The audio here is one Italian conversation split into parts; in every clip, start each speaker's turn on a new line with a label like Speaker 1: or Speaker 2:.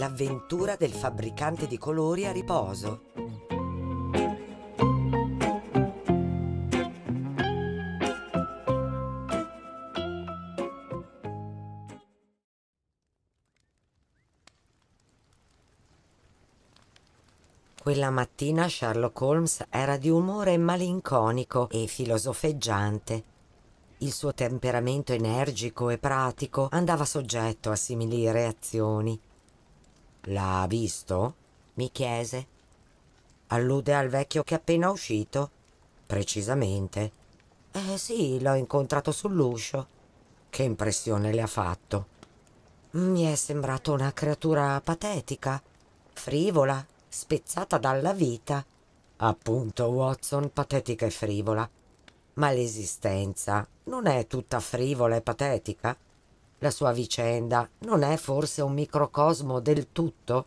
Speaker 1: L'avventura del fabbricante di colori a riposo. Quella mattina Sherlock Holmes era di umore malinconico e filosofeggiante. Il suo temperamento energico e pratico andava soggetto a simili reazioni. L'ha visto? mi chiese. Allude al vecchio che è appena uscito? Precisamente. Eh sì, l'ho incontrato sull'uscio. Che impressione le ha fatto? Mi è sembrato una creatura patetica, frivola, spezzata dalla vita. Appunto, Watson, patetica e frivola. Ma l'esistenza non è tutta frivola e patetica? la sua vicenda non è forse un microcosmo del tutto?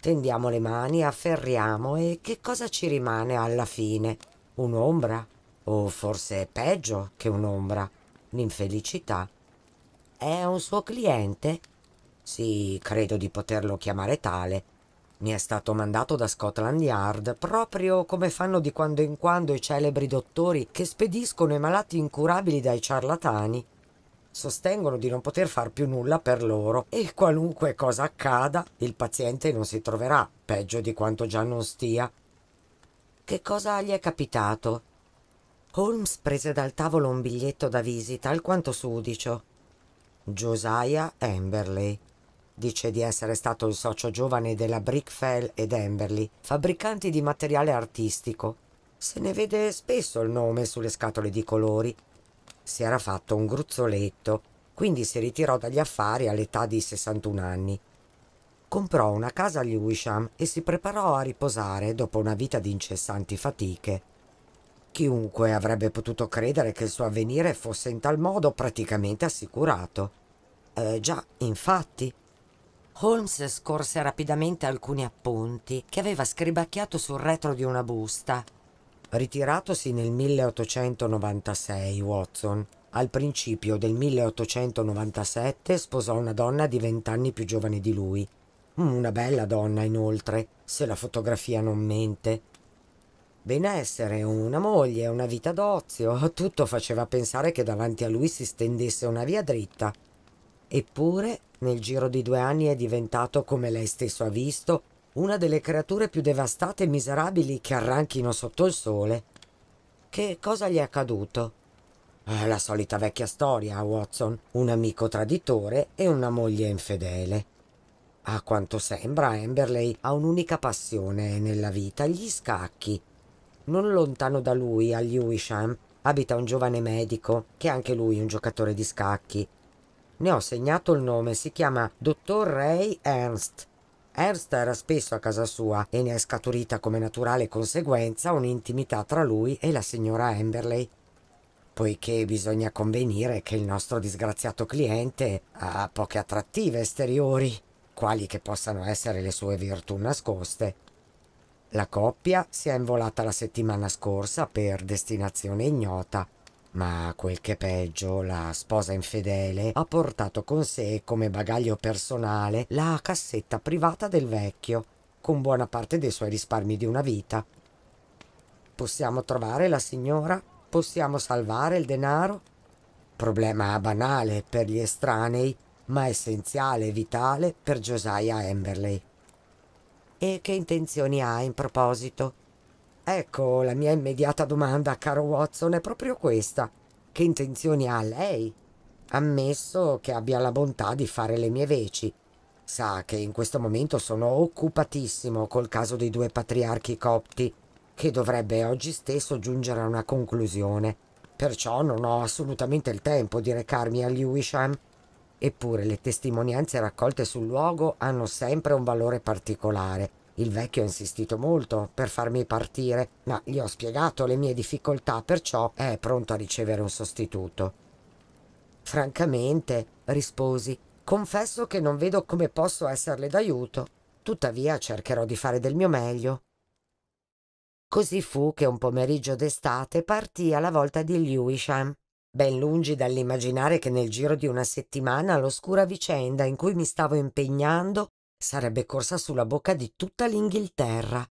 Speaker 1: Tendiamo le mani, afferriamo e che cosa ci rimane alla fine? Un'ombra? O forse peggio che un'ombra? L'infelicità. È un suo cliente? Sì, credo di poterlo chiamare tale. Mi è stato mandato da Scotland Yard, proprio come fanno di quando in quando i celebri dottori che spediscono i malati incurabili dai ciarlatani sostengono di non poter far più nulla per loro e qualunque cosa accada il paziente non si troverà peggio di quanto già non stia. Che cosa gli è capitato? Holmes prese dal tavolo un biglietto da visita alquanto sudicio. Josiah Amberley Dice di essere stato il socio giovane della Brickfell ed Amberley, fabbricanti di materiale artistico. Se ne vede spesso il nome sulle scatole di colori, si era fatto un gruzzoletto, quindi si ritirò dagli affari all'età di 61 anni. Comprò una casa a Lewisham e si preparò a riposare dopo una vita di incessanti fatiche. Chiunque avrebbe potuto credere che il suo avvenire fosse in tal modo praticamente assicurato. Eh, già, infatti, Holmes scorse rapidamente alcuni appunti che aveva scribacchiato sul retro di una busta Ritiratosi nel 1896, Watson al principio del 1897 sposò una donna di vent'anni più giovane di lui. Mm, una bella donna, inoltre, se la fotografia non mente. Benessere, una moglie, una vita d'ozio, tutto faceva pensare che davanti a lui si stendesse una via dritta. Eppure, nel giro di due anni è diventato, come lei stesso ha visto, una delle creature più devastate e miserabili che arranchino sotto il sole. Che cosa gli è accaduto? Eh, la solita vecchia storia, Watson. Un amico traditore e una moglie infedele. A quanto sembra, Amberley ha un'unica passione nella vita, gli scacchi. Non lontano da lui, a Lewisham, abita un giovane medico, che è anche lui un giocatore di scacchi. Ne ho segnato il nome, si chiama Dottor Ray Ernst. Ernst era spesso a casa sua e ne è scaturita come naturale conseguenza un'intimità tra lui e la signora Amberley. Poiché bisogna convenire che il nostro disgraziato cliente ha poche attrattive esteriori, quali che possano essere le sue virtù nascoste. La coppia si è involata la settimana scorsa per destinazione ignota ma quel che è peggio, la sposa infedele ha portato con sé come bagaglio personale la cassetta privata del vecchio, con buona parte dei suoi risparmi di una vita. Possiamo trovare la signora? Possiamo salvare il denaro? Problema banale per gli estranei, ma essenziale e vitale per Josiah Amberley. E che intenzioni ha in proposito? Ecco, la mia immediata domanda, caro Watson, è proprio questa. Che intenzioni ha lei? Ammesso che abbia la bontà di fare le mie veci. Sa che in questo momento sono occupatissimo col caso dei due patriarchi copti, che dovrebbe oggi stesso giungere a una conclusione. Perciò non ho assolutamente il tempo di recarmi a Lewisham. Eppure le testimonianze raccolte sul luogo hanno sempre un valore particolare il vecchio ha insistito molto per farmi partire, ma gli ho spiegato le mie difficoltà, perciò è pronto a ricevere un sostituto. Francamente, risposi, confesso che non vedo come posso esserle d'aiuto, tuttavia cercherò di fare del mio meglio. Così fu che un pomeriggio d'estate partì alla volta di Lewisham. Ben lungi dall'immaginare che nel giro di una settimana l'oscura vicenda in cui mi stavo impegnando sarebbe corsa sulla bocca di tutta l'Inghilterra.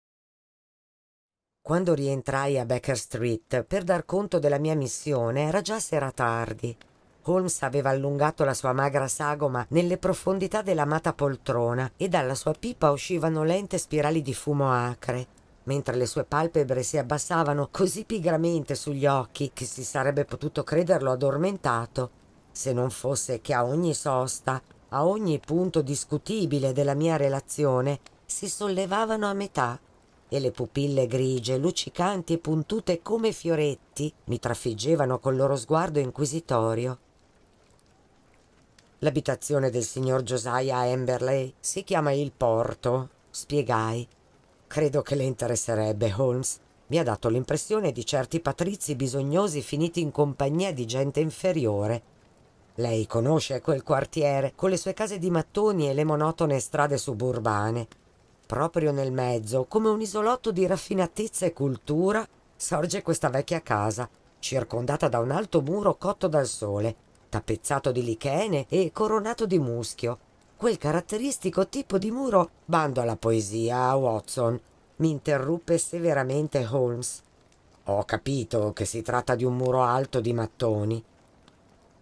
Speaker 1: Quando rientrai a Baker Street per dar conto della mia missione era già sera tardi. Holmes aveva allungato la sua magra sagoma nelle profondità dell'amata poltrona e dalla sua pipa uscivano lente spirali di fumo acre, mentre le sue palpebre si abbassavano così pigramente sugli occhi che si sarebbe potuto crederlo addormentato, se non fosse che a ogni sosta a ogni punto discutibile della mia relazione si sollevavano a metà e le pupille grigie, luccicanti e puntute come fioretti, mi trafiggevano col loro sguardo inquisitorio. L'abitazione del signor Josiah Amberley si chiama Il Porto, spiegai. Credo che le interesserebbe, Holmes. Mi ha dato l'impressione di certi patrizi bisognosi finiti in compagnia di gente inferiore. Lei conosce quel quartiere, con le sue case di mattoni e le monotone strade suburbane. Proprio nel mezzo, come un isolotto di raffinatezza e cultura, sorge questa vecchia casa, circondata da un alto muro cotto dal sole, tappezzato di lichene e coronato di muschio. Quel caratteristico tipo di muro, bando alla poesia, Watson, mi interruppe severamente Holmes. Ho capito che si tratta di un muro alto di mattoni,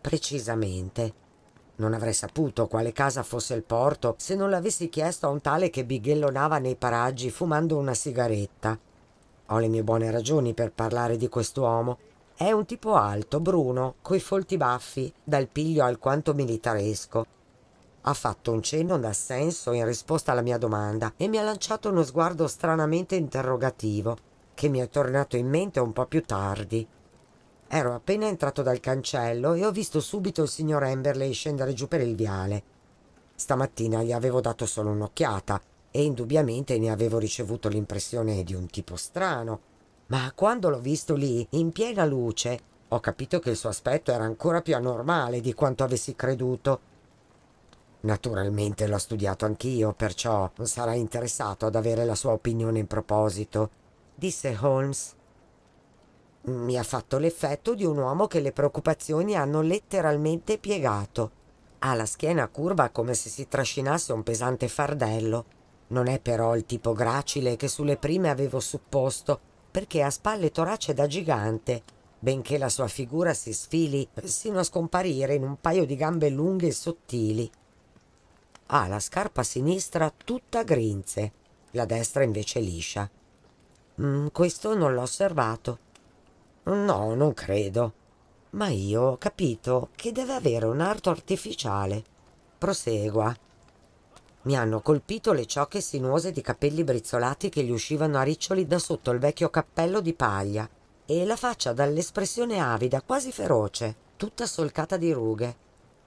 Speaker 1: precisamente. Non avrei saputo quale casa fosse il porto se non l'avessi chiesto a un tale che bighellonava nei paraggi fumando una sigaretta. Ho le mie buone ragioni per parlare di quest'uomo. È un tipo alto, bruno, coi folti baffi, dal piglio alquanto militaresco. Ha fatto un cenno d'assenso in risposta alla mia domanda e mi ha lanciato uno sguardo stranamente interrogativo, che mi è tornato in mente un po' più tardi. Ero appena entrato dal cancello e ho visto subito il signor Amberley scendere giù per il viale. Stamattina gli avevo dato solo un'occhiata e indubbiamente ne avevo ricevuto l'impressione di un tipo strano, ma quando l'ho visto lì, in piena luce, ho capito che il suo aspetto era ancora più anormale di quanto avessi creduto. Naturalmente l'ho studiato anch'io, perciò non sarà interessato ad avere la sua opinione in proposito, disse Holmes mi ha fatto l'effetto di un uomo che le preoccupazioni hanno letteralmente piegato. Ha la schiena curva come se si trascinasse un pesante fardello. Non è però il tipo gracile che sulle prime avevo supposto, perché ha spalle torace da gigante, benché la sua figura si sfili sino a scomparire in un paio di gambe lunghe e sottili. Ha la scarpa sinistra tutta grinze, la destra invece liscia. Mm, questo non l'ho osservato. No, non credo. Ma io ho capito che deve avere un arto artificiale. Prosegua. Mi hanno colpito le ciocche sinuose di capelli brizzolati che gli uscivano a riccioli da sotto il vecchio cappello di paglia e la faccia dall'espressione avida, quasi feroce, tutta solcata di rughe.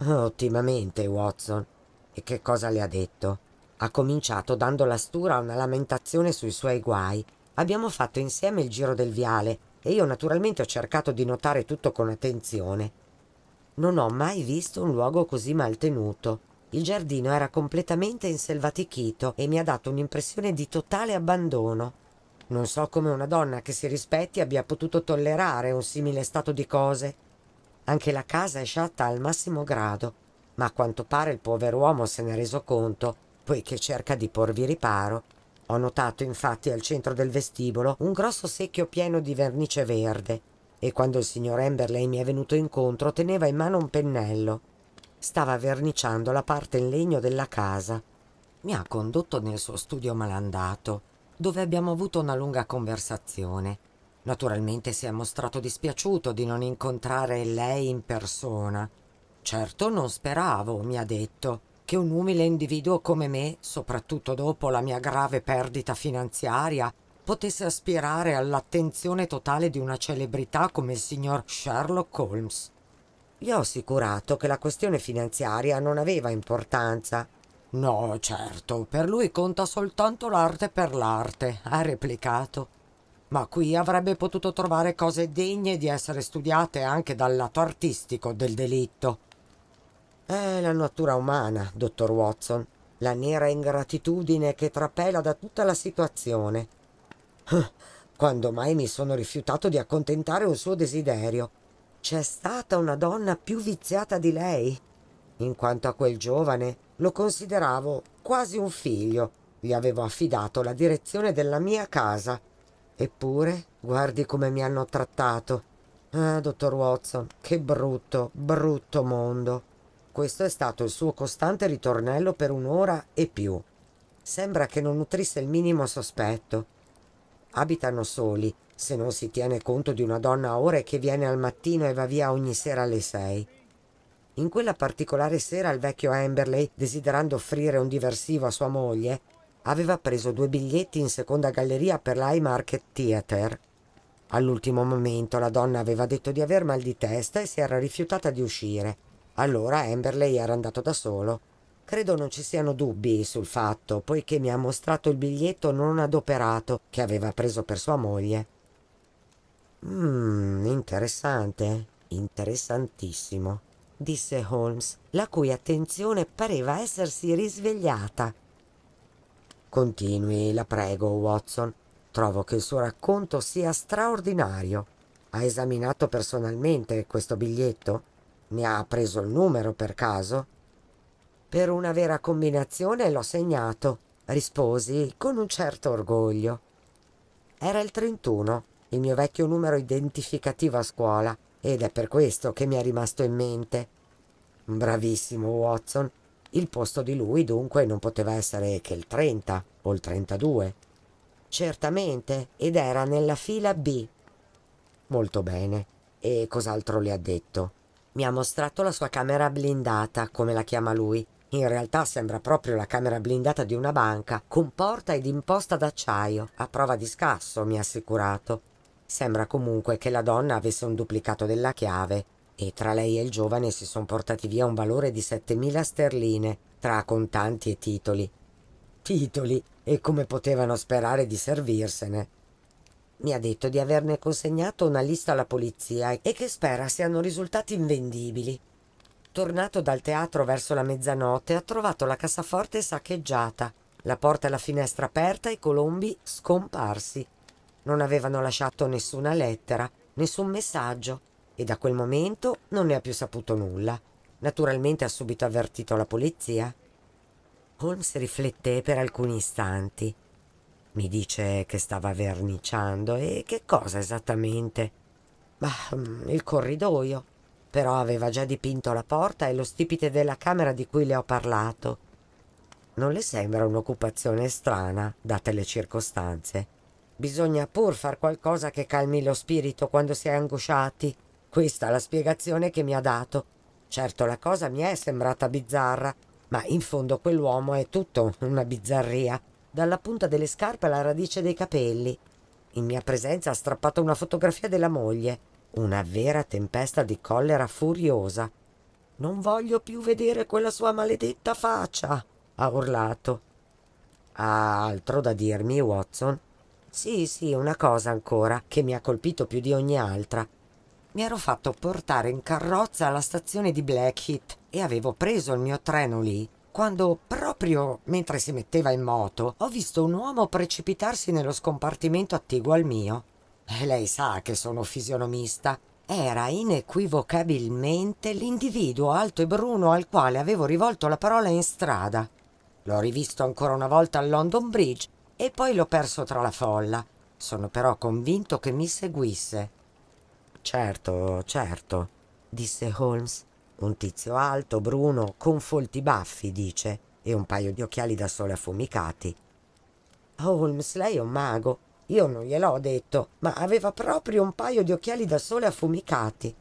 Speaker 1: Ottimamente, Watson. E che cosa le ha detto? Ha cominciato dando la stura a una lamentazione sui suoi guai. Abbiamo fatto insieme il giro del viale e io naturalmente ho cercato di notare tutto con attenzione. Non ho mai visto un luogo così mal tenuto. Il giardino era completamente inselvatichito e mi ha dato un'impressione di totale abbandono. Non so come una donna che si rispetti abbia potuto tollerare un simile stato di cose. Anche la casa è sciatta al massimo grado, ma a quanto pare il pover'uomo se n'è reso conto, poiché cerca di porvi riparo ho notato infatti al centro del vestibolo un grosso secchio pieno di vernice verde e quando il signor Emberley mi è venuto incontro teneva in mano un pennello. Stava verniciando la parte in legno della casa. Mi ha condotto nel suo studio malandato, dove abbiamo avuto una lunga conversazione. Naturalmente si è mostrato dispiaciuto di non incontrare lei in persona. Certo non speravo, mi ha detto, che un umile individuo come me, soprattutto dopo la mia grave perdita finanziaria, potesse aspirare all'attenzione totale di una celebrità come il signor Sherlock Holmes. Gli ho assicurato che la questione finanziaria non aveva importanza. No, certo, per lui conta soltanto l'arte per l'arte, ha replicato. Ma qui avrebbe potuto trovare cose degne di essere studiate anche dal lato artistico del delitto. È la natura umana, dottor Watson, la nera ingratitudine che trapela da tutta la situazione. Quando mai mi sono rifiutato di accontentare un suo desiderio? C'è stata una donna più viziata di lei? In quanto a quel giovane, lo consideravo quasi un figlio. Gli avevo affidato la direzione della mia casa. Eppure, guardi come mi hanno trattato. Ah, dottor Watson, che brutto, brutto mondo. Questo è stato il suo costante ritornello per un'ora e più. Sembra che non nutrisse il minimo sospetto. Abitano soli, se non si tiene conto di una donna a ore che viene al mattino e va via ogni sera alle sei. In quella particolare sera il vecchio Amberley, desiderando offrire un diversivo a sua moglie, aveva preso due biglietti in seconda galleria per l'High Market Theater. All'ultimo momento la donna aveva detto di aver mal di testa e si era rifiutata di uscire, allora Amberley era andato da solo. Credo non ci siano dubbi sul fatto, poiché mi ha mostrato il biglietto non adoperato che aveva preso per sua moglie. Mmm, interessante, interessantissimo, disse Holmes, la cui attenzione pareva essersi risvegliata. Continui, la prego, Watson. Trovo che il suo racconto sia straordinario. Ha esaminato personalmente questo biglietto? Ne ha preso il numero per caso? Per una vera combinazione l'ho segnato, risposi con un certo orgoglio. Era il 31, il mio vecchio numero identificativo a scuola, ed è per questo che mi è rimasto in mente. Bravissimo Watson. Il posto di lui dunque non poteva essere che il 30 o il 32. Certamente, ed era nella fila B. Molto bene. E cos'altro le ha detto? Mi ha mostrato la sua camera blindata, come la chiama lui. In realtà sembra proprio la camera blindata di una banca, con porta ed imposta d'acciaio, a prova di scasso, mi ha assicurato. Sembra comunque che la donna avesse un duplicato della chiave, e tra lei e il giovane si sono portati via un valore di 7.000 sterline, tra contanti e titoli. Titoli, e come potevano sperare di servirsene? Mi ha detto di averne consegnato una lista alla polizia e che spera siano risultati invendibili. Tornato dal teatro verso la mezzanotte, ha trovato la cassaforte saccheggiata, la porta e la finestra aperta e i colombi scomparsi. Non avevano lasciato nessuna lettera, nessun messaggio e da quel momento non ne ha più saputo nulla. Naturalmente ha subito avvertito la polizia. Holmes riflette per alcuni istanti. Mi dice che stava verniciando e che cosa esattamente? Bah, mm, il corridoio. Però aveva già dipinto la porta e lo stipite della camera di cui le ho parlato. Non le sembra un'occupazione strana, date le circostanze. Bisogna pur far qualcosa che calmi lo spirito quando si è angosciati. Questa è la spiegazione che mi ha dato. Certo, la cosa mi è sembrata bizzarra, ma in fondo quell'uomo è tutto una bizzarria dalla punta delle scarpe alla radice dei capelli. In mia presenza ha strappato una fotografia della moglie. Una vera tempesta di collera furiosa. Non voglio più vedere quella sua maledetta faccia, ha urlato. Ha altro da dirmi, Watson? Sì, sì, una cosa ancora, che mi ha colpito più di ogni altra. Mi ero fatto portare in carrozza alla stazione di Blackheath e avevo preso il mio treno lì quando, proprio mentre si metteva in moto, ho visto un uomo precipitarsi nello scompartimento attiguo al mio. E lei sa che sono fisionomista. Era inequivocabilmente l'individuo alto e bruno al quale avevo rivolto la parola in strada. L'ho rivisto ancora una volta al London Bridge e poi l'ho perso tra la folla. Sono però convinto che mi seguisse. Certo, certo, disse Holmes un tizio alto, bruno, con folti baffi, dice, e un paio di occhiali da sole affumicati. Holmes, lei è un mago. Io non gliel'ho detto, ma aveva proprio un paio di occhiali da sole affumicati.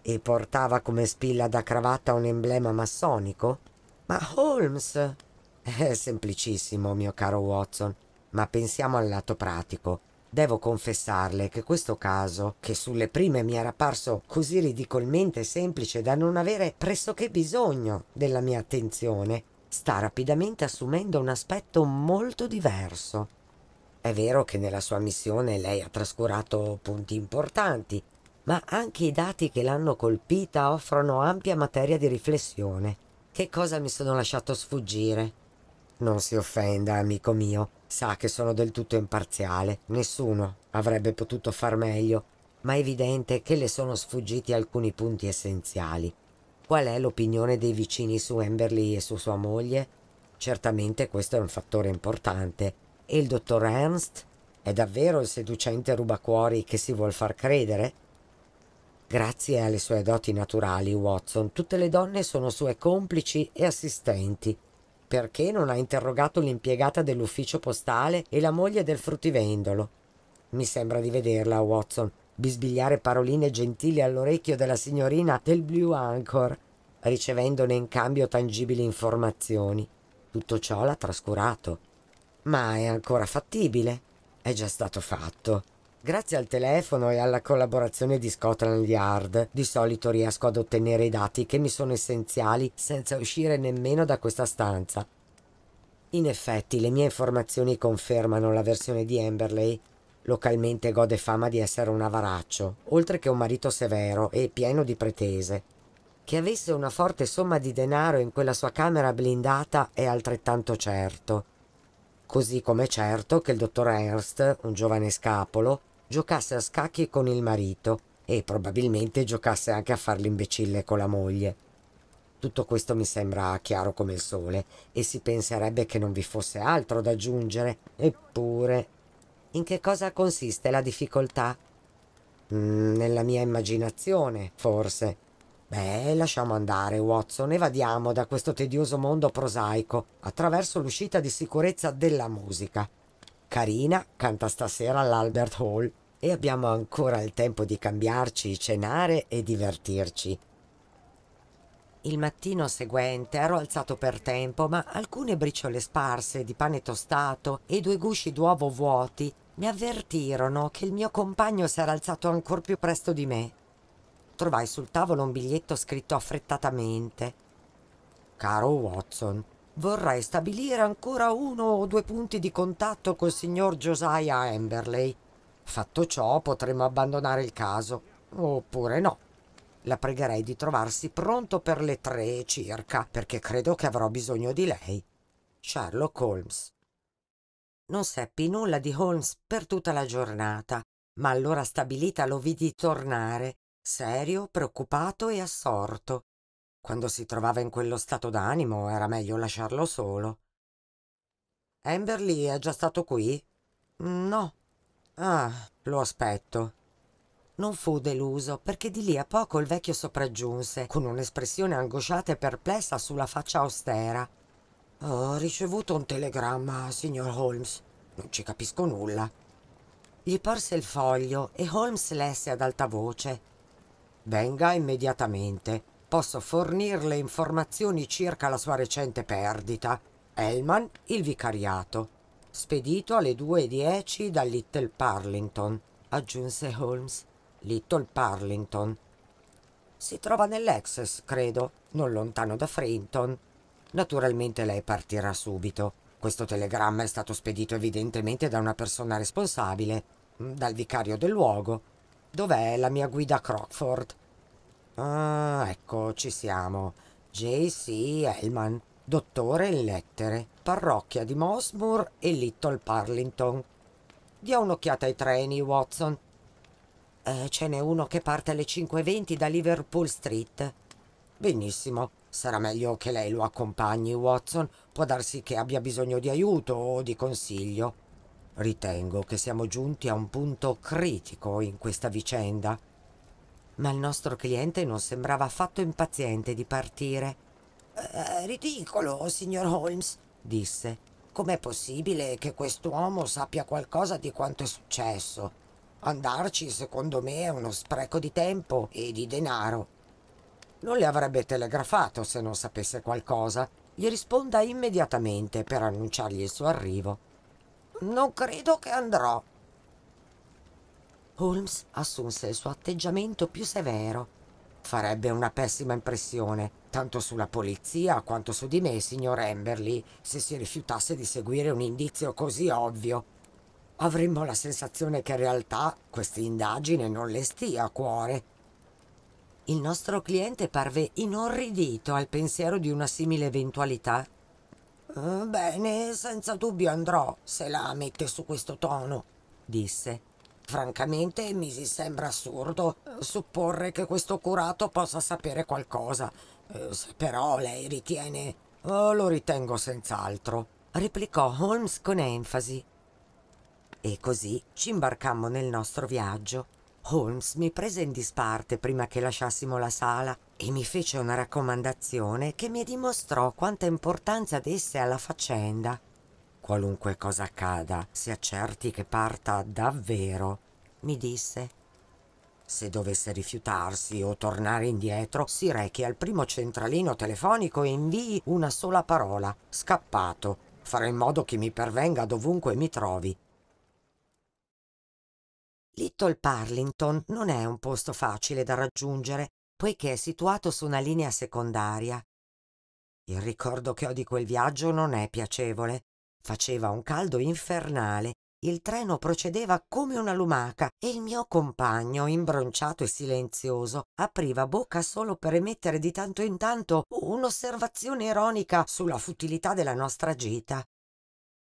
Speaker 1: E portava come spilla da cravatta un emblema massonico? Ma Holmes... È semplicissimo, mio caro Watson, ma pensiamo al lato pratico. Devo confessarle che questo caso, che sulle prime mi era parso così ridicolmente semplice da non avere pressoché bisogno della mia attenzione, sta rapidamente assumendo un aspetto molto diverso. È vero che nella sua missione lei ha trascurato punti importanti, ma anche i dati che l'hanno colpita offrono ampia materia di riflessione. Che cosa mi sono lasciato sfuggire? Non si offenda, amico mio. Sa che sono del tutto imparziale, nessuno avrebbe potuto far meglio, ma è evidente che le sono sfuggiti alcuni punti essenziali. Qual è l'opinione dei vicini su Amberly e su sua moglie? Certamente questo è un fattore importante. E il dottor Ernst? È davvero il seducente rubacuori che si vuol far credere? Grazie alle sue doti naturali, Watson, tutte le donne sono sue complici e assistenti, perché non ha interrogato l'impiegata dell'ufficio postale e la moglie del fruttivendolo? Mi sembra di vederla, Watson, bisbigliare paroline gentili all'orecchio della signorina del Blue Anchor, ricevendone in cambio tangibili informazioni. Tutto ciò l'ha trascurato. Ma è ancora fattibile. È già stato fatto. Grazie al telefono e alla collaborazione di Scotland Yard, di solito riesco ad ottenere i dati che mi sono essenziali senza uscire nemmeno da questa stanza. In effetti, le mie informazioni confermano la versione di Amberley. Localmente gode fama di essere un avaraccio, oltre che un marito severo e pieno di pretese. Che avesse una forte somma di denaro in quella sua camera blindata è altrettanto certo. Così come è certo che il dottor Ernst, un giovane scapolo, giocasse a scacchi con il marito e probabilmente giocasse anche a far l'imbecille con la moglie. Tutto questo mi sembra chiaro come il sole e si penserebbe che non vi fosse altro da aggiungere, eppure... In che cosa consiste la difficoltà? Mm, nella mia immaginazione, forse. Beh, lasciamo andare, Watson, evadiamo da questo tedioso mondo prosaico attraverso l'uscita di sicurezza della musica. Carina canta stasera all'Albert Hall e abbiamo ancora il tempo di cambiarci, cenare e divertirci. Il mattino seguente ero alzato per tempo, ma alcune briciole sparse di pane tostato e due gusci d'uovo vuoti mi avvertirono che il mio compagno s'era alzato ancor più presto di me. Trovai sul tavolo un biglietto scritto affrettatamente. Caro Watson, vorrei stabilire ancora uno o due punti di contatto col signor Josiah Amberley Fatto ciò potremmo abbandonare il caso, oppure no. La pregherei di trovarsi pronto per le tre circa, perché credo che avrò bisogno di lei. Sherlock Holmes. Non seppi nulla di Holmes per tutta la giornata, ma all'ora stabilita lo vidi tornare, serio, preoccupato e assorto. Quando si trovava in quello stato d'animo era meglio lasciarlo solo. Amberly è già stato qui? No, Ah, lo aspetto. Non fu deluso, perché di lì a poco il vecchio sopraggiunse, con un'espressione angosciata e perplessa sulla faccia austera. Ho ricevuto un telegramma, signor Holmes. Non ci capisco nulla. Gli porse il foglio e Holmes lesse ad alta voce. Venga immediatamente. Posso fornirle informazioni circa la sua recente perdita. Elman, il vicariato spedito alle 2.10 da Little Parlington, aggiunse Holmes. Little Parlington. Si trova nell'Exes, credo, non lontano da Frinton. Naturalmente lei partirà subito. Questo telegramma è stato spedito evidentemente da una persona responsabile, dal vicario del luogo. Dov'è la mia guida Crockford? Ah, ecco, ci siamo. J.C. Hellman dottore in lettere, parrocchia di Mosmoor e Little Parlington. Dia un'occhiata ai treni, Watson. Eh, ce n'è uno che parte alle 5.20 da Liverpool Street. Benissimo, sarà meglio che lei lo accompagni, Watson. Può darsi che abbia bisogno di aiuto o di consiglio. Ritengo che siamo giunti a un punto critico in questa vicenda. Ma il nostro cliente non sembrava affatto impaziente di partire. È eh, ridicolo, signor Holmes, disse. Com'è possibile che quest'uomo sappia qualcosa di quanto è successo? Andarci, secondo me, è uno spreco di tempo e di denaro. Non le avrebbe telegrafato se non sapesse qualcosa. Gli risponda immediatamente per annunciargli il suo arrivo. Non credo che andrò. Holmes assunse il suo atteggiamento più severo farebbe una pessima impressione, tanto sulla polizia quanto su di me, signor Amberley, se si rifiutasse di seguire un indizio così ovvio. Avremmo la sensazione che in realtà questa indagine non le stia a cuore. Il nostro cliente parve inorridito al pensiero di una simile eventualità. Bene, senza dubbio andrò, se la mette su questo tono, disse. Francamente mi sembra assurdo eh, supporre che questo curato possa sapere qualcosa. Eh, se però lei ritiene... Oh, lo ritengo senz'altro, replicò Holmes con enfasi. E così ci imbarcammo nel nostro viaggio. Holmes mi prese in disparte prima che lasciassimo la sala e mi fece una raccomandazione che mi dimostrò quanta importanza desse alla faccenda qualunque cosa accada, si accerti che parta davvero, mi disse. Se dovesse rifiutarsi o tornare indietro, si rechi al primo centralino telefonico e invii una sola parola, scappato. Farò in modo che mi pervenga dovunque mi trovi. Little Parlington non è un posto facile da raggiungere, poiché è situato su una linea secondaria. Il ricordo che ho di quel viaggio non è piacevole. Faceva un caldo infernale, il treno procedeva come una lumaca e il mio compagno, imbronciato e silenzioso, apriva bocca solo per emettere di tanto in tanto un'osservazione ironica sulla futilità della nostra gita.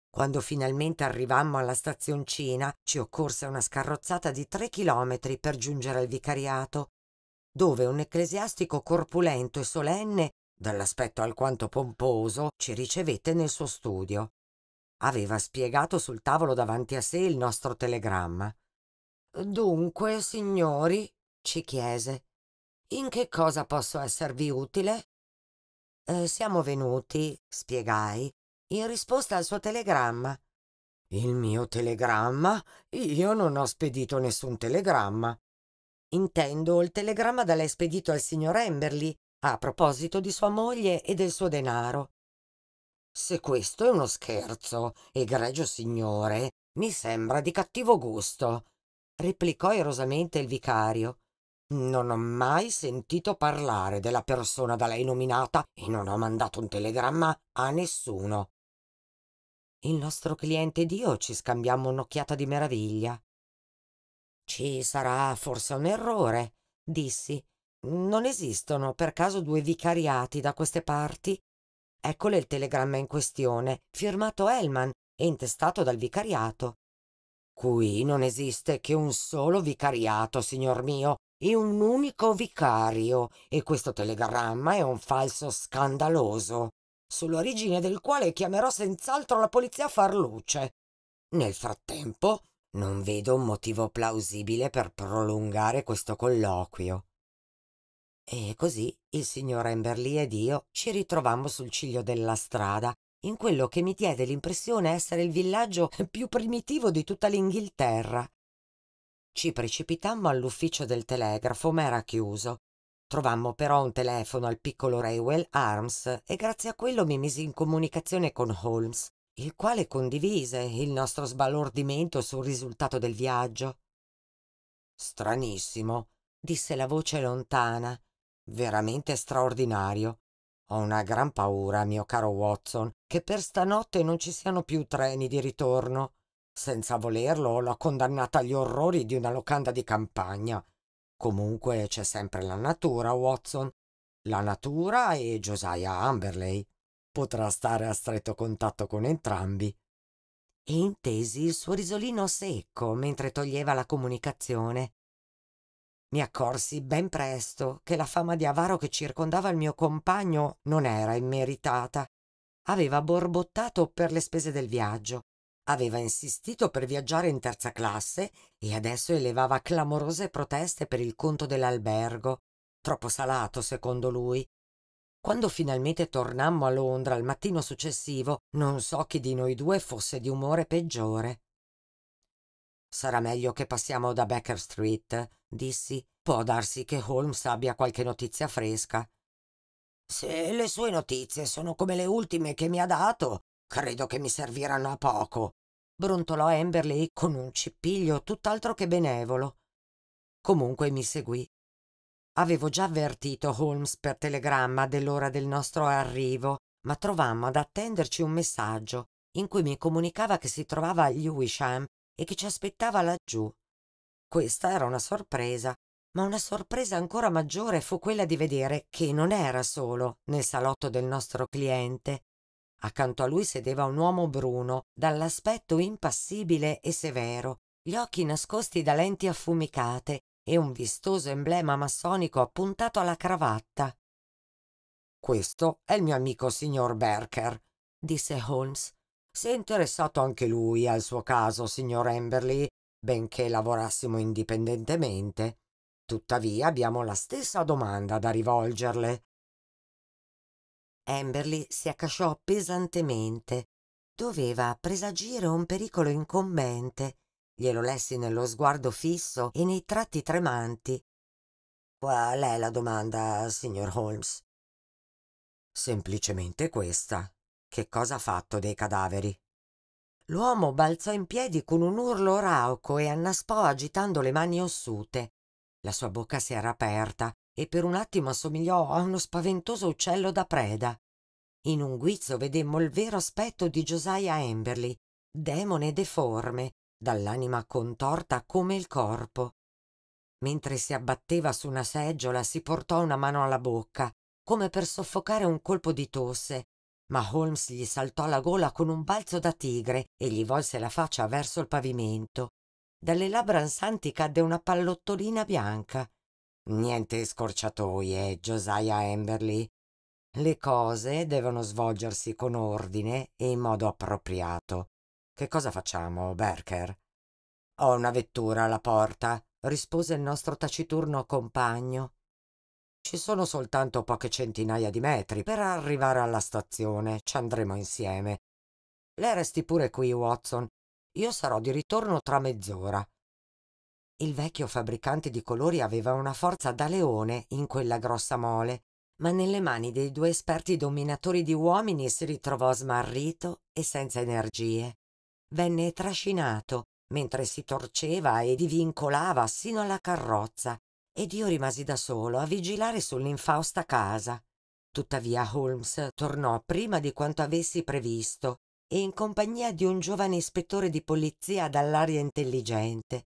Speaker 1: Quando finalmente arrivammo alla stazioncina, ci occorse una scarrozzata di tre chilometri per giungere al vicariato, dove un ecclesiastico corpulento e solenne, dall'aspetto alquanto pomposo, ci ricevette nel suo studio aveva spiegato sul tavolo davanti a sé il nostro telegramma. Dunque, signori, ci chiese, in che cosa posso esservi utile? Eh, siamo venuti, spiegai, in risposta al suo telegramma. Il mio telegramma? Io non ho spedito nessun telegramma. Intendo il telegramma da lei spedito al signor Emberly, a proposito di sua moglie e del suo denaro. Se questo è uno scherzo, egregio signore, mi sembra di cattivo gusto, replicò erosamente il vicario. Non ho mai sentito parlare della persona da lei nominata e non ho mandato un telegramma a nessuno. Il nostro cliente ed io ci scambiammo un'occhiata di meraviglia. Ci sarà forse un errore, dissi. Non esistono per caso due vicariati da queste parti? Eccole il telegramma in questione, firmato Hellman e intestato dal vicariato. Qui non esiste che un solo vicariato, signor mio, e un unico vicario, e questo telegramma è un falso scandaloso, sull'origine del quale chiamerò senz'altro la polizia a far luce. Nel frattempo, non vedo un motivo plausibile per prolungare questo colloquio. E così il signor Emberly ed io ci ritrovammo sul ciglio della strada, in quello che mi diede l'impressione essere il villaggio più primitivo di tutta l'Inghilterra. Ci precipitammo all'ufficio del telegrafo, ma era chiuso. Trovammo però un telefono al piccolo Raywell Arms e grazie a quello mi misi in comunicazione con Holmes, il quale condivise il nostro sbalordimento sul risultato del viaggio. Stranissimo, disse la voce lontana veramente straordinario. Ho una gran paura, mio caro Watson, che per stanotte non ci siano più treni di ritorno. Senza volerlo, l'ho condannata agli orrori di una locanda di campagna. Comunque c'è sempre la natura, Watson. La natura e Josiah Amberley. Potrà stare a stretto contatto con entrambi. E intesi il suo risolino secco mentre toglieva la comunicazione. Mi accorsi ben presto che la fama di avaro che circondava il mio compagno non era immeritata. Aveva borbottato per le spese del viaggio, aveva insistito per viaggiare in terza classe e adesso elevava clamorose proteste per il conto dell'albergo, troppo salato secondo lui. Quando finalmente tornammo a Londra al mattino successivo, non so chi di noi due fosse di umore peggiore. Sarà meglio che passiamo da Baker Street, dissi. Può darsi che Holmes abbia qualche notizia fresca. Se le sue notizie sono come le ultime che mi ha dato, credo che mi serviranno a poco, brontolò Amberley con un cipiglio tutt'altro che benevolo. Comunque mi seguì. Avevo già avvertito Holmes per telegramma dell'ora del nostro arrivo, ma trovammo ad attenderci un messaggio in cui mi comunicava che si trovava a Lewisham e che ci aspettava laggiù. Questa era una sorpresa, ma una sorpresa ancora maggiore fu quella di vedere che non era solo nel salotto del nostro cliente. Accanto a lui sedeva un uomo bruno, dall'aspetto impassibile e severo, gli occhi nascosti da lenti affumicate e un vistoso emblema massonico appuntato alla cravatta. Questo è il mio amico signor Berker, disse Holmes, si è interessato anche lui al suo caso, signor Amberley, benché lavorassimo indipendentemente. Tuttavia abbiamo la stessa domanda da rivolgerle. Amberley si accasciò pesantemente. Doveva presagire un pericolo incombente. Glielo lessi nello sguardo fisso e nei tratti tremanti. Qual è la domanda, signor Holmes? Semplicemente questa, che cosa ha fatto dei cadaveri? L'uomo balzò in piedi con un urlo rauco e annaspò agitando le mani ossute. La sua bocca si era aperta e per un attimo assomigliò a uno spaventoso uccello da preda. In un guizzo vedemmo il vero aspetto di Josiah Emberly, demone deforme, dall'anima contorta come il corpo. Mentre si abbatteva su una seggiola si portò una mano alla bocca, come per soffocare un colpo di tosse, ma Holmes gli saltò alla gola con un balzo da tigre e gli volse la faccia verso il pavimento. Dalle labbra ansanti cadde una pallottolina bianca. Niente scorciatoie, Josiah Emberley. Le cose devono svolgersi con ordine e in modo appropriato. Che cosa facciamo, Berker? Ho una vettura alla porta, rispose il nostro taciturno compagno. Ci sono soltanto poche centinaia di metri per arrivare alla stazione, ci andremo insieme. Lei resti pure qui, Watson. Io sarò di ritorno tra mezz'ora. Il vecchio fabbricante di colori aveva una forza da leone in quella grossa mole, ma nelle mani dei due esperti dominatori di uomini si ritrovò smarrito e senza energie. Venne trascinato mentre si torceva e divincolava sino alla carrozza ed io rimasi da solo a vigilare sull'infausta casa. Tuttavia Holmes tornò prima di quanto avessi previsto e in compagnia di un giovane ispettore di polizia dall'aria intelligente.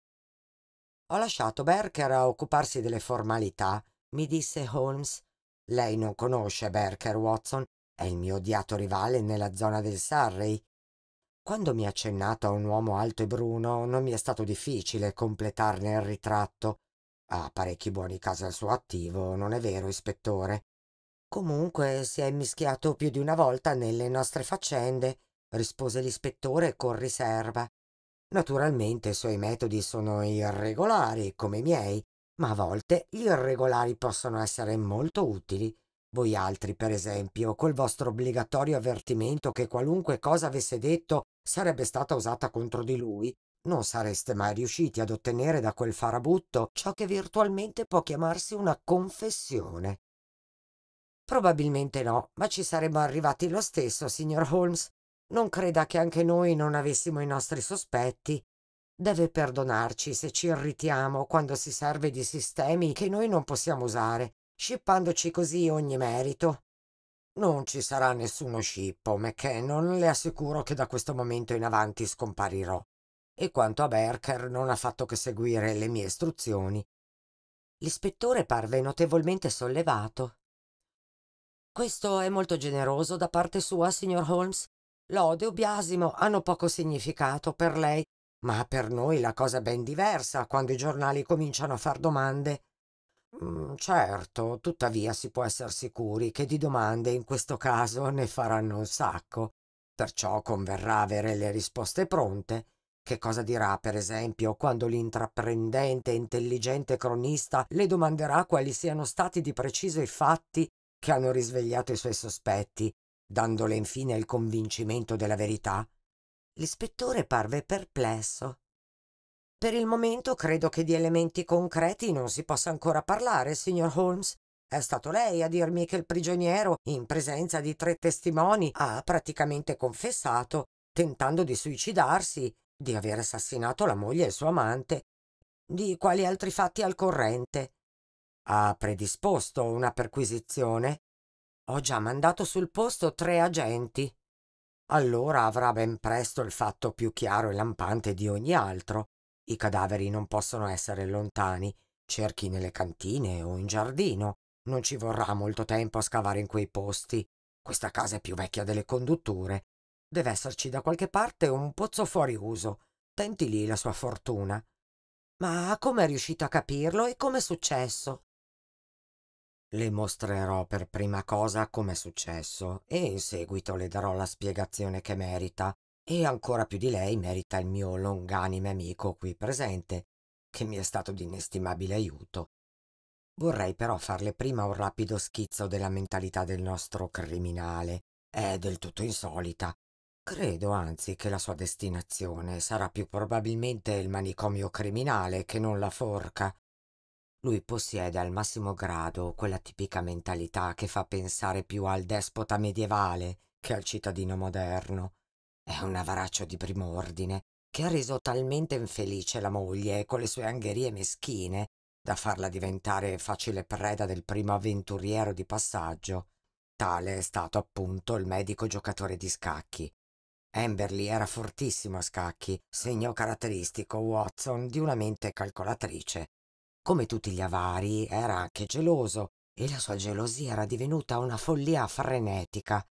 Speaker 1: Ho lasciato Berker a occuparsi delle formalità, mi disse Holmes. Lei non conosce Berker, Watson, è il mio odiato rivale nella zona del Surrey. Quando mi ha accennato a un uomo alto e bruno, non mi è stato difficile completarne il ritratto. Ha parecchi buoni casi al suo attivo, non è vero, ispettore? Comunque si è mischiato più di una volta nelle nostre faccende, rispose l'ispettore con riserva. Naturalmente i suoi metodi sono irregolari, come i miei, ma a volte gli irregolari possono essere molto utili. Voi altri, per esempio, col vostro obbligatorio avvertimento che qualunque cosa avesse detto sarebbe stata usata contro di lui, non sareste mai riusciti ad ottenere da quel farabutto ciò che virtualmente può chiamarsi una confessione. Probabilmente no, ma ci saremmo arrivati lo stesso, signor Holmes. Non creda che anche noi non avessimo i nostri sospetti. Deve perdonarci se ci irritiamo quando si serve di sistemi che noi non possiamo usare, scippandoci così ogni merito. Non ci sarà nessuno scippo, McKennon, le assicuro che da questo momento in avanti scomparirò e quanto a Berker non ha fatto che seguire le mie istruzioni. L'ispettore parve notevolmente sollevato. Questo è molto generoso da parte sua, signor Holmes. Lode o biasimo hanno poco significato per lei, ma per noi la cosa è ben diversa quando i giornali cominciano a far domande. Mm, certo, tuttavia si può essere sicuri che di domande in questo caso ne faranno un sacco, perciò converrà avere le risposte pronte. Che cosa dirà, per esempio, quando l'intraprendente e intelligente cronista le domanderà quali siano stati di preciso i fatti che hanno risvegliato i suoi sospetti, dandole infine il convincimento della verità? L'ispettore parve perplesso. Per il momento credo che di elementi concreti non si possa ancora parlare, signor Holmes. È stato lei a dirmi che il prigioniero, in presenza di tre testimoni, ha praticamente confessato, tentando di suicidarsi di aver assassinato la moglie e il suo amante, di quali altri fatti al corrente. Ha predisposto una perquisizione? Ho già mandato sul posto tre agenti. Allora avrà ben presto il fatto più chiaro e lampante di ogni altro. I cadaveri non possono essere lontani. Cerchi nelle cantine o in giardino. Non ci vorrà molto tempo a scavare in quei posti. Questa casa è più vecchia delle condutture. Deve esserci da qualche parte un pozzo fuori uso. Tenti lì la sua fortuna. Ma come è riuscito a capirlo e com'è successo? Le mostrerò per prima cosa com'è successo e in seguito le darò la spiegazione che merita e ancora più di lei merita il mio longanime amico qui presente, che mi è stato di inestimabile aiuto. Vorrei però farle prima un rapido schizzo della mentalità del nostro criminale. È del tutto insolita Credo anzi che la sua destinazione sarà più probabilmente il manicomio criminale che non la forca. Lui possiede al massimo grado quella tipica mentalità che fa pensare più al despota medievale che al cittadino moderno. È un avaraccio di prim'ordine che ha reso talmente infelice la moglie con le sue angherie meschine da farla diventare facile preda del primo avventuriero di passaggio. Tale è stato appunto il medico giocatore di scacchi, Amberly era fortissimo a scacchi, segno caratteristico, Watson, di una mente calcolatrice. Come tutti gli avari, era anche geloso, e la sua gelosia era divenuta una follia frenetica.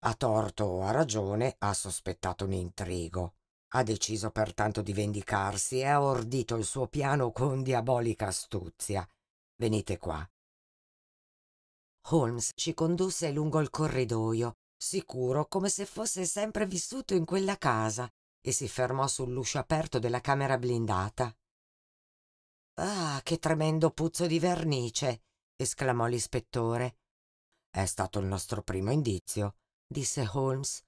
Speaker 1: A torto o a ragione ha sospettato un intrigo. Ha deciso pertanto di vendicarsi e ha ordito il suo piano con diabolica astuzia. Venite qua. Holmes ci condusse lungo il corridoio sicuro come se fosse sempre vissuto in quella casa, e si fermò sull'uscio aperto della camera blindata. Ah, che tremendo puzzo di vernice! esclamò l'ispettore. È stato il nostro primo indizio, disse Holmes.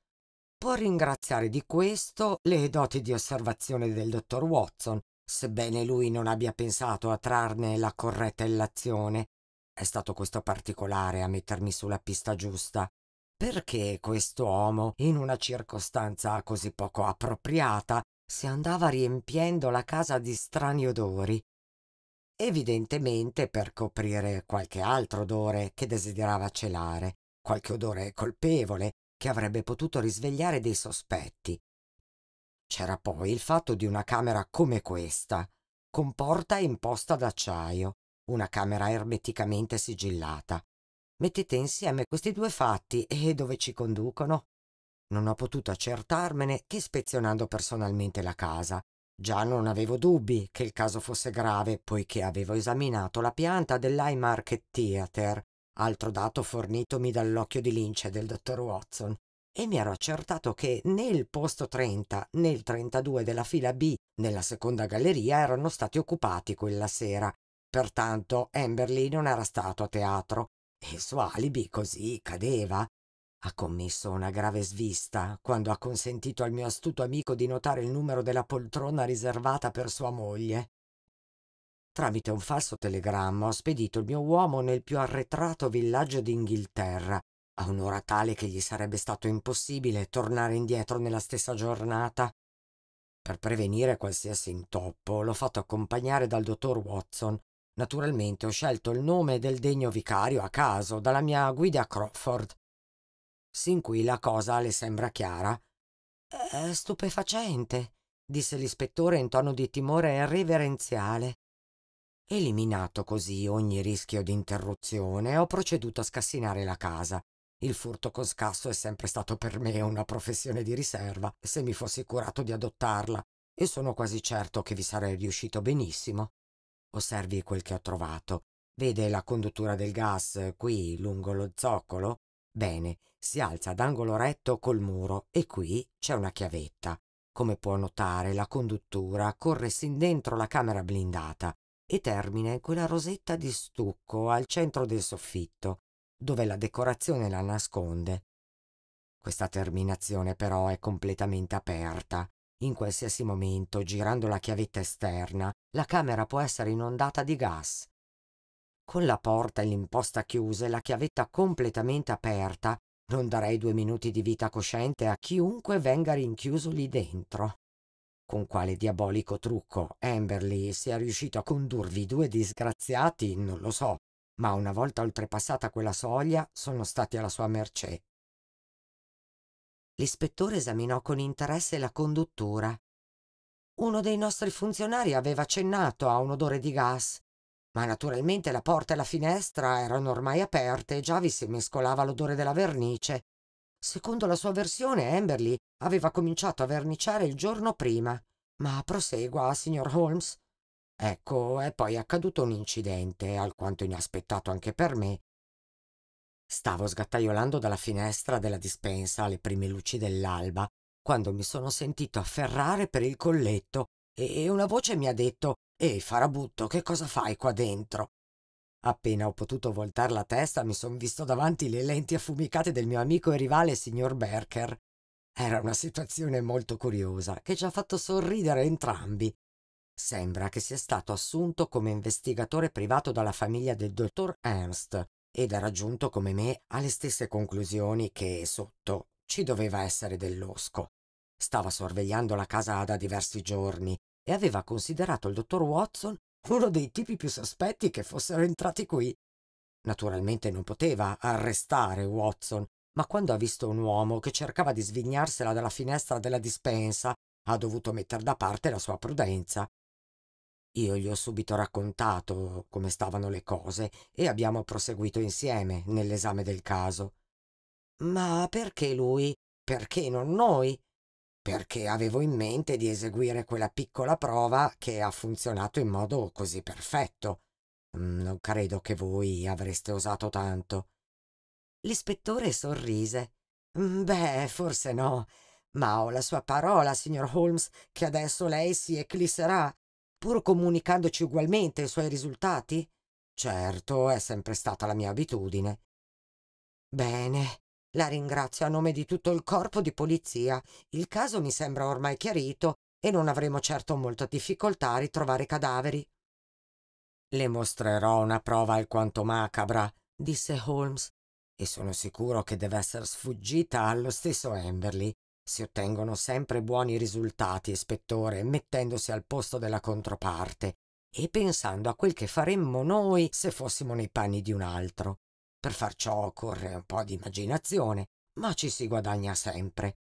Speaker 1: Può ringraziare di questo le doti di osservazione del dottor Watson, sebbene lui non abbia pensato a trarne la corretta illazione. È stato questo particolare a mettermi sulla pista giusta. Perché quest'uomo, in una circostanza così poco appropriata, si andava riempiendo la casa di strani odori? Evidentemente per coprire qualche altro odore che desiderava celare, qualche odore colpevole che avrebbe potuto risvegliare dei sospetti. C'era poi il fatto di una camera come questa, con porta e imposta d'acciaio, una camera ermeticamente sigillata. Mettete insieme questi due fatti e dove ci conducono? Non ho potuto accertarmene che ispezionando personalmente la casa. Già non avevo dubbi che il caso fosse grave, poiché avevo esaminato la pianta dell'Highmarket Theater, altro dato fornitomi dall'occhio di lince del dottor Watson, e mi ero accertato che né il posto 30 né il 32 della fila B nella seconda galleria erano stati occupati quella sera. Pertanto Amberley non era stato a teatro il suo alibi così cadeva. Ha commesso una grave svista quando ha consentito al mio astuto amico di notare il numero della poltrona riservata per sua moglie. Tramite un falso telegramma ho spedito il mio uomo nel più arretrato villaggio d'Inghilterra, a un'ora tale che gli sarebbe stato impossibile tornare indietro nella stessa giornata. Per prevenire qualsiasi intoppo l'ho fatto accompagnare dal dottor Watson, Naturalmente ho scelto il nome del degno vicario a caso dalla mia guida a Crawford. Sin qui la cosa le sembra chiara. È stupefacente, disse l'ispettore in tono di timore reverenziale. Eliminato così ogni rischio di interruzione, ho proceduto a scassinare la casa. Il furto con scasso è sempre stato per me una professione di riserva, se mi fossi curato di adottarla, e sono quasi certo che vi sarei riuscito benissimo. Osservi quel che ho trovato. Vede la conduttura del gas qui lungo lo zoccolo? Bene, si alza ad angolo retto col muro e qui c'è una chiavetta. Come può notare, la conduttura corre sin dentro la camera blindata e termina in quella rosetta di stucco al centro del soffitto, dove la decorazione la nasconde. Questa terminazione però è completamente aperta in qualsiasi momento, girando la chiavetta esterna, la camera può essere inondata di gas. Con la porta e l'imposta chiuse, e la chiavetta completamente aperta, non darei due minuti di vita cosciente a chiunque venga rinchiuso lì dentro. Con quale diabolico trucco Amberley sia riuscito a condurvi due disgraziati, non lo so, ma una volta oltrepassata quella soglia sono stati alla sua mercé. L'ispettore esaminò con interesse la conduttura. Uno dei nostri funzionari aveva accennato a un odore di gas, ma naturalmente la porta e la finestra erano ormai aperte e già vi si mescolava l'odore della vernice. Secondo la sua versione, Amberly aveva cominciato a verniciare il giorno prima. Ma prosegua, signor Holmes. Ecco, è poi accaduto un incidente, alquanto inaspettato anche per me, Stavo sgattaiolando dalla finestra della dispensa alle prime luci dell'alba, quando mi sono sentito afferrare per il colletto e una voce mi ha detto «Ehi, farabutto, che cosa fai qua dentro?» Appena ho potuto voltare la testa mi son visto davanti le lenti affumicate del mio amico e rivale signor Berker. Era una situazione molto curiosa che ci ha fatto sorridere entrambi. Sembra che sia stato assunto come investigatore privato dalla famiglia del dottor Ernst, ed ha raggiunto come me alle stesse conclusioni che sotto ci doveva essere dell'osco. Stava sorvegliando la casa da diversi giorni e aveva considerato il dottor Watson uno dei tipi più sospetti che fossero entrati qui. Naturalmente non poteva arrestare Watson, ma quando ha visto un uomo che cercava di svignarsela dalla finestra della dispensa, ha dovuto metter da parte la sua prudenza io gli ho subito raccontato come stavano le cose e abbiamo proseguito insieme nell'esame del caso. Ma perché lui? Perché non noi? Perché avevo in mente di eseguire quella piccola prova che ha funzionato in modo così perfetto. Mm, non credo che voi avreste osato tanto. L'ispettore sorrise. Mm, beh, forse no. Ma ho la sua parola, signor Holmes, che adesso lei si eclisserà pur comunicandoci ugualmente i suoi risultati? Certo, è sempre stata la mia abitudine. Bene, la ringrazio a nome di tutto il corpo di polizia. Il caso mi sembra ormai chiarito e non avremo certo molta difficoltà a ritrovare i cadaveri. Le mostrerò una prova alquanto macabra, disse Holmes, e sono sicuro che deve essere sfuggita allo stesso Amberley, si ottengono sempre buoni risultati, ispettore, mettendosi al posto della controparte e pensando a quel che faremmo noi se fossimo nei panni di un altro. Per far ciò occorre un po' di immaginazione, ma ci si guadagna sempre.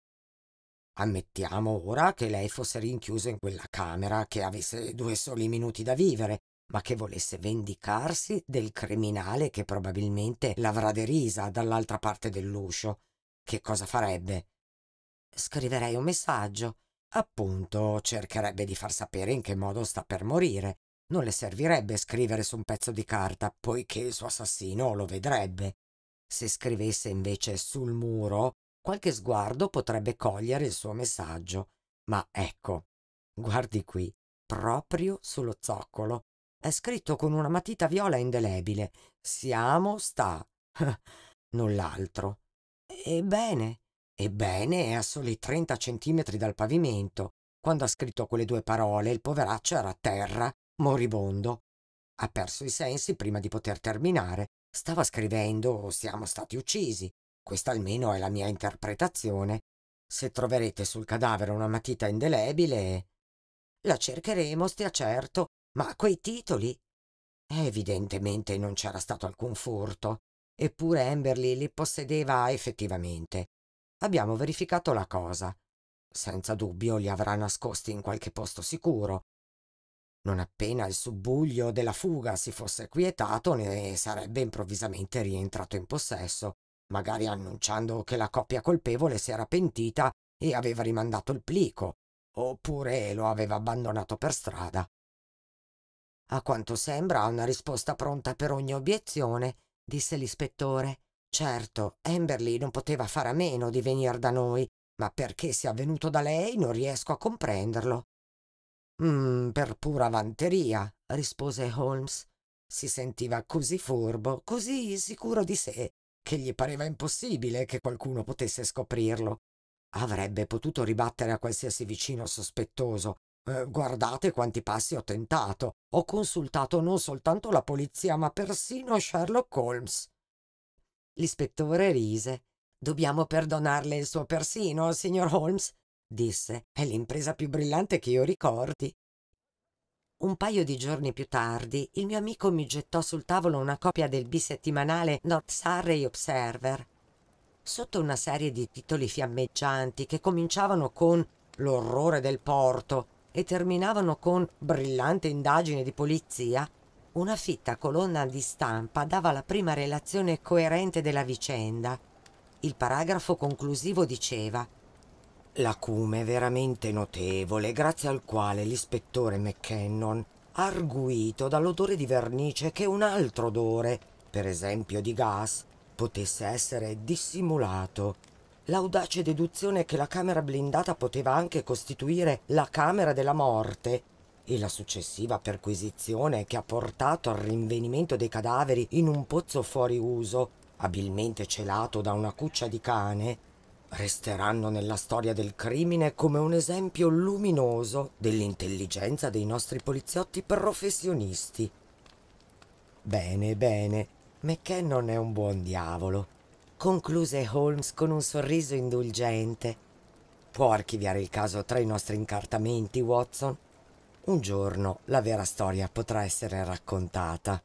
Speaker 1: Ammettiamo ora che lei fosse rinchiusa in quella camera, che avesse due soli minuti da vivere, ma che volesse vendicarsi del criminale che probabilmente l'avrà derisa dall'altra parte dell'uscio. Che cosa farebbe? scriverei un messaggio. Appunto, cercherebbe di far sapere in che modo sta per morire. Non le servirebbe scrivere su un pezzo di carta, poiché il suo assassino lo vedrebbe. Se scrivesse invece sul muro, qualche sguardo potrebbe cogliere il suo messaggio. Ma ecco, guardi qui, proprio sullo zoccolo. È scritto con una matita viola indelebile. Siamo sta. Null'altro. Ebbene, Ebbene, a soli 30 centimetri dal pavimento. Quando ha scritto quelle due parole, il poveraccio era a terra, moribondo. Ha perso i sensi prima di poter terminare. Stava scrivendo siamo stati uccisi. Questa almeno è la mia interpretazione. Se troverete sul cadavere una matita indelebile... La cercheremo, stia certo, ma quei titoli... Evidentemente non c'era stato alcun furto, eppure Amberly li possedeva effettivamente abbiamo verificato la cosa. Senza dubbio li avrà nascosti in qualche posto sicuro. Non appena il subbuglio della fuga si fosse quietato, ne sarebbe improvvisamente rientrato in possesso, magari annunciando che la coppia colpevole si era pentita e aveva rimandato il plico, oppure lo aveva abbandonato per strada. A quanto sembra ha una risposta pronta per ogni obiezione, disse l'ispettore. Certo, Amberley non poteva fare a meno di venire da noi, ma perché sia venuto da lei non riesco a comprenderlo. Mm, per pura vanteria, rispose Holmes. Si sentiva così furbo, così sicuro di sé, che gli pareva impossibile che qualcuno potesse scoprirlo. Avrebbe potuto ribattere a qualsiasi vicino sospettoso. Eh, guardate quanti passi ho tentato. Ho consultato non soltanto la polizia, ma persino Sherlock Holmes. L'ispettore rise. Dobbiamo perdonarle il suo persino, signor Holmes, disse. È l'impresa più brillante che io ricordi. Un paio di giorni più tardi, il mio amico mi gettò sul tavolo una copia del bisettimanale North Surrey Observer. Sotto una serie di titoli fiammeggianti che cominciavano con L'orrore del porto e terminavano con Brillante indagine di polizia, una fitta colonna di stampa dava la prima relazione coerente della vicenda. Il paragrafo conclusivo diceva L'acume veramente notevole, grazie al quale l'ispettore McKennon ha arguito dall'odore di vernice che un altro odore, per esempio di gas, potesse essere dissimulato. L'audace deduzione che la camera blindata poteva anche costituire la camera della morte e la successiva perquisizione che ha portato al rinvenimento dei cadaveri in un pozzo fuori uso, abilmente celato da una cuccia di cane, resteranno nella storia del crimine come un esempio luminoso dell'intelligenza dei nostri poliziotti professionisti. Bene, bene, McKennon è un buon diavolo, concluse Holmes con un sorriso indulgente. Può archiviare il caso tra i nostri incartamenti, Watson un giorno la vera storia potrà essere raccontata.